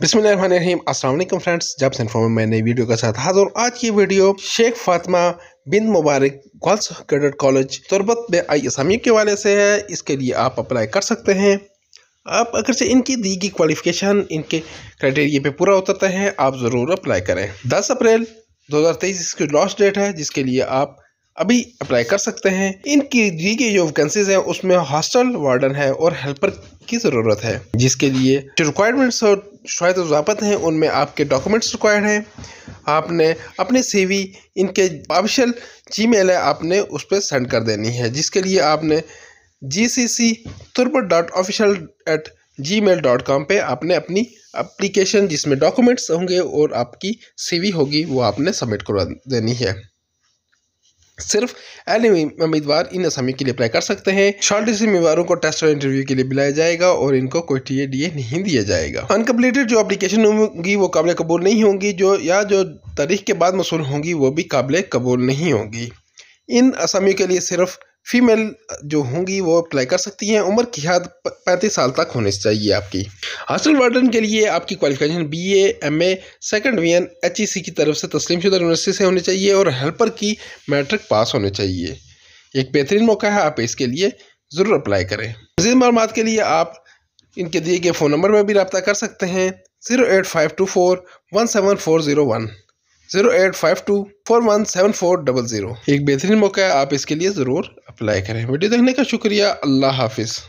बिसमीम अल्लाम फ्रेंड्स जब इनफॉर्म मैं नई वीडियो के साथ हाजिर आज की video Sheikh Fatima bin Mubarak girls cadet college Turbat में आई असामियों के वाले से है इसके लिए आप अप्लाई कर सकते हैं आप अगर से इनकी दी गई क्वालिफिकेशन इनके क्राइटेरिया पे पूरा उतरता है आप ज़रूर अप्लाई करें दस अप्रैल दो हज़ार तेईस इसकी लास्ट डेट है जिसके लिए आप अभी अप्लाई कर सकते हैं इनकी जी के जो वैकेंसीज हैं उसमें हॉस्टल वार्डन है और हेल्पर की ज़रूरत है जिसके लिए जो रिक्वायरमेंट्स और शायद जवाबत हैं उनमें आपके डॉक्यूमेंट्स रिक्वायर्ड हैं आपने अपने सीवी इनके ऑफिशियल मेल है आपने उस पर सेंड कर देनी है जिसके लिए आपने G C C Turbat dot official at Gmail dot com पर आपने अपनी अप्लीकेशन जिसमें डॉक्यूमेंट्स होंगे और आपकी सीवी होगी वो आपने सबमिट करवा देनी है सिर्फ अन्य उम्मीदवार इन असामियों के लिए अप्लाई कर सकते हैं शॉर्टलिस्ट उम्मीदवारों को टेस्ट और इंटरव्यू के लिए बुलाया जाएगा और इनको कोई टी डी नहीं दिया जाएगा अनकम्प्लीटेड जो अपलिकेशन होंगी वो काबिल कबूल नहीं होंगी जो या जो तारीख के बाद मसूल होंगी वो भी काबिल कबूल नहीं होंगी इन असामियों के लिए सिर्फ फीमेल जो होंगी वो अप्लाई कर सकती हैं उम्र की हद पैंतीस साल तक होनी चाहिए आपकी हॉस्टल वार्डन के लिए आपकी qualification B A M A second V N H E C की तरफ से तस्लीम शुदा यूनिवर्सिटी से होनी चाहिए और हेल्पर की मैट्रिक पास होने चाहिए एक बेहतरीन मौका है आप इसके लिए ज़रूर अप्लाई करें मजीद मालूम के लिए आप इनके दिए गए फ़ोन नंबर में भी रबता कर सकते हैं zero eight five two four one seven four zero one zero eight five two four one seven four double zero एक बेहतरीन मौका है आप इसके लिए ज़रूर अप्लाई करें वीडियो देखने का शुक्रिया अल्लाह हाफिज़